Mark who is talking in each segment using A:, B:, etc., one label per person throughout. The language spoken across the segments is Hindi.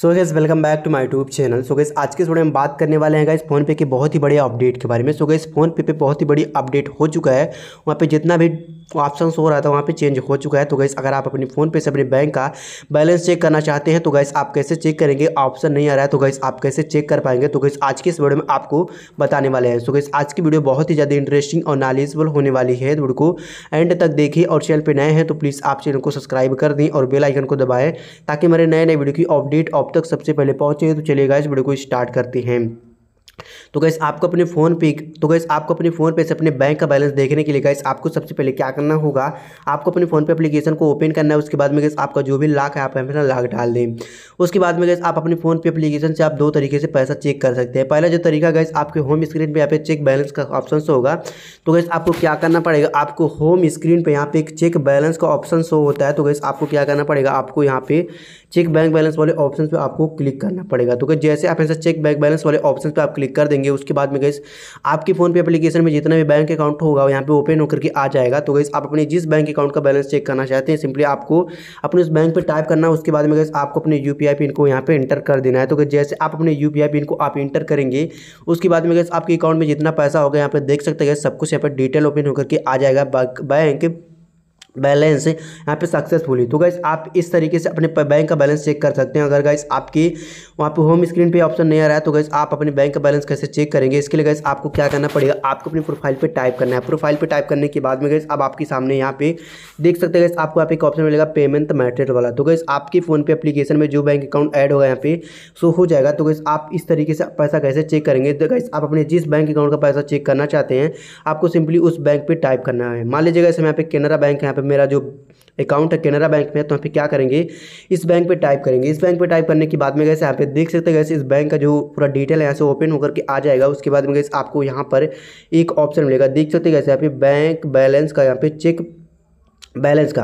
A: so guys welcome back to my YouTube channel so guys आज के थोड़े हम बात करने वाले हैं गाइस फ़ोनपे के बहुत ही बड़े अपडेट के बारे में सो गैस फ़ोनपे पे बहुत ही बड़ी अपडेट हो चुका है वहाँ पे जितना भी ऑप्शन हो रहा था वहाँ पे चेंज हो चुका है तो गैस अगर आप अपने फ़ोन पे से अपने बैंक का बैलेंस चेक करना चाहते हैं तो गैस आप कैसे चेक करेंगे ऑप्शन नहीं आ रहा है तो गैस आप कैसे चेक कर पाएंगे तो गैस आज की इस वीडियो में आपको बताने वाले हैं तो गैस आज की वीडियो बहुत ही ज़्यादा इंटरेस्टिंग और नॉलेजबल होने वाली है वीडियो को एंड तक देखें और चैनल पर नए हैं तो प्लीज़ आप चैनल को सब्सक्राइब कर दें और बेलाइकन को दबाएँ ताकि मेरे नए नए वीडियो की अपडेट अब तक सबसे पहले पहुँचे तो चलिए इस वीडियो को स्टार्ट करते हैं तो गैस आपको अपने फ़ोन पे तो गैस आपको अपने फ़ोन पे से अपने बैंक का बैलेंस देखने के लिए गैस आपको सबसे पहले क्या करना होगा आपको अपने फ़ोन पे एप्लीकेशन को ओपन करना है उसके बाद में गैस आपका जो भी लाख है आप अपना लाख डाल दें उसके बाद में गैस आप अपने फ़ोन पे एप्लीकेशन से आप दो तरीके से पैसा चेक कर सकते हैं पहला जो तरीका गैस आपके होम स्क्रीन पर यहाँ पे चेक बैलेंस का ऑप्शन शो होगा तो गैस आपको क्या करना पड़ेगा आपको होम स्क्रीन पर यहाँ पे एक चेक बैलेंस का ऑप्शन शो होता है तो गैस आपको क्या करना पड़ेगा आपको यहाँ पे चेक बैंक बैलेंस वाले ऑप्शन पर आपको क्लिक करना पड़ेगा तो गैस जैसे आप ऐसा चेक बैंक बैलेंस वाले ऑप्शन पर आप क्लिक कर देंगे उसके बाद में गई आपके फ़ोन पे एप्लीकेशन में जितना भी बैंक अकाउंट होगा यहाँ पे ओपन होकर के आ जाएगा तो गई आप अपने जिस बैंक अकाउंट का बैलेंस चेक करना चाहते हैं सिंपली आपको अपने उस बैंक पर टाइप करना है उसके बाद में गई आपको अपने यू पिन को यहाँ पर इंटर कर देना है तो जैसे आप अपने यू पिन को आप इंटर करेंगे उसके बाद में गई आपके अकाउंट में जितना पैसा होगा यहाँ पर देख सकते गए सब कुछ यहाँ पर डिटेल ओपन होकर के आ जाएगा बैंक बैलेंस यहाँ पे सक्सेसफुली तो गाइस आप इस तरीके से अपने बैंक का बैलेंस चेक कर सकते हैं अगर गाइस आपकी वहाँ पे होम स्क्रीन पे ऑप्शन नहीं आ रहा है तो गाइस आप अपने बैंक का बैलेंस कैसे चेक करेंगे इसके लिए गाइस आपको क्या करना पड़ेगा आपको अपनी प्रोफाइल पे टाइप करना है प्रोफाइल पे टाइप करने के बाद में गैस अब आपके सामने यहाँ पे देख सकते हैं गैस आपको यहाँ पे एक ऑप्शन मिलेगा पेमेंट मैटेड वाला तो गैस आपके फोन पे अपलीकेशन में जो बैंक अकाउंट एड होगा यहाँ पे सो हो जाएगा तो गैस आप इस तरीके से पैसा कैसे चेक करेंगे तो गैस आप अपने जिस बैंक अकाउंट का पैसा चेक करना चाहते हैं आपको सिंपली उस बैंक पर टाइप करना है मान लीजिए गैस हम यहाँ पे केनरा बैंक यहाँ पे पर मेरा जो अकाउंट है केनरा बैंक में तो यहाँ पे क्या करेंगे इस बैंक पे टाइप करेंगे इस बैंक पे टाइप करने के बाद में कैसे यहाँ पे देख सकते हैं गैस इस बैंक का जो पूरा डिटेल है यहाँ से ओपन होकर के आ जाएगा उसके बाद में गैस आपको यहाँ पर एक ऑप्शन मिलेगा देख सकते हैं गैस यहाँ पे बैंक बैलेंस का यहाँ पे चेक बैलेंस का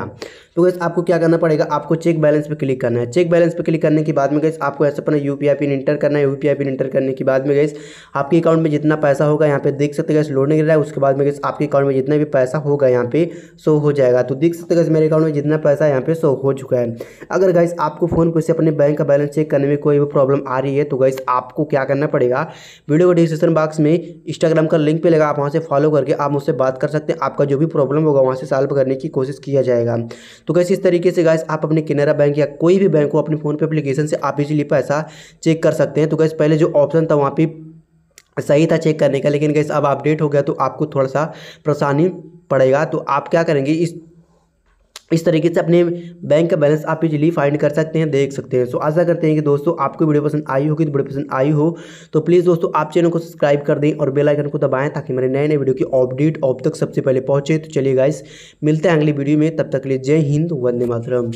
A: तो गैस आपको क्या करना पड़ेगा आपको चेक बैलेंस पे क्लिक करना है चेक बैलेंस पर क्लिक करने के बाद में गैस आपको ऐसे अपना यू पी पिन इंटर करना है यू पी पिन इंटर करने के बाद में गैस आपके अकाउंट में जितना पैसा होगा यहाँ पे देख सकते गैस लोड नहीं रहा है उसके बाद में गैस आपके अकाउंट में जितना भी पैसा होगा यहाँ पे शो हो जाएगा तो देख सकते गैस मेरे अकाउंट में जितना पैसा यहाँ पे शो हो चुका है अगर गैस आपको फ़ोन पे से अपने बैंक का बैलेंस चेक करने में कोई भी प्रॉब्लम आ रही है तो गैस आपको क्या करना पड़ेगा वीडियो को डिस्क्रिप्शन बॉक्स में इंस्टाग्राम का लिंक पे लगा आप वहाँ से फॉलो करके आप मुझसे बात कर सकते हैं आपका जो भी प्रॉब्लम होगा वहाँ से सॉल्व करने की कोशिश किया जाएगा तो कैसे इस तरीके से गैस आप अपने केनरा बैंक या कोई भी बैंक को अपने फ़ोन पे अप्लीकेशन से आप इजीली पैसा चेक कर सकते हैं तो गैस पहले जो ऑप्शन था वहाँ पे सही था चेक करने का लेकिन गैस अब अपडेट हो गया तो आपको थोड़ा सा परेशानी पड़ेगा तो आप क्या करेंगे इस इस तरीके से अपने बैंक का बैलेंस आप इजीली फाइंड कर सकते हैं देख सकते हैं सो आशा करते हैं कि दोस्तों आपको वीडियो पसंद आई होगी तो वीडियो पसंद आई हो तो प्लीज़ दोस्तों आप चैनल को सब्सक्राइब कर दें और बेल आइकन को दबाएं ताकि मेरे नए नए वीडियो की अपडेट अब तक सबसे पहले पहुंचे तो चलिए गाइस मिलते हैं अगली वीडियो में तब तक के लिए जय हिंद वंदे मातरम